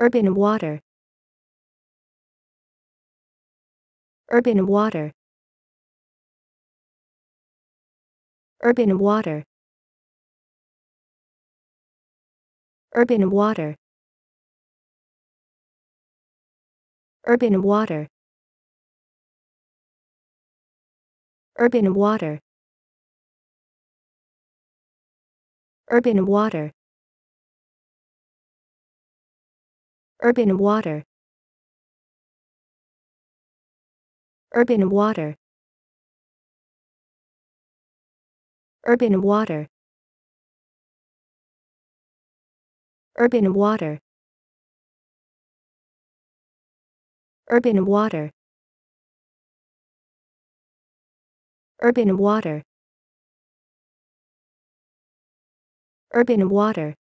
Urban water. Urban water. Urban water. Urban water. Urban water. Urban water. Urban water. Urban water. Urban water. Urban water. Urban water. Urban water. Urban water. Urban water.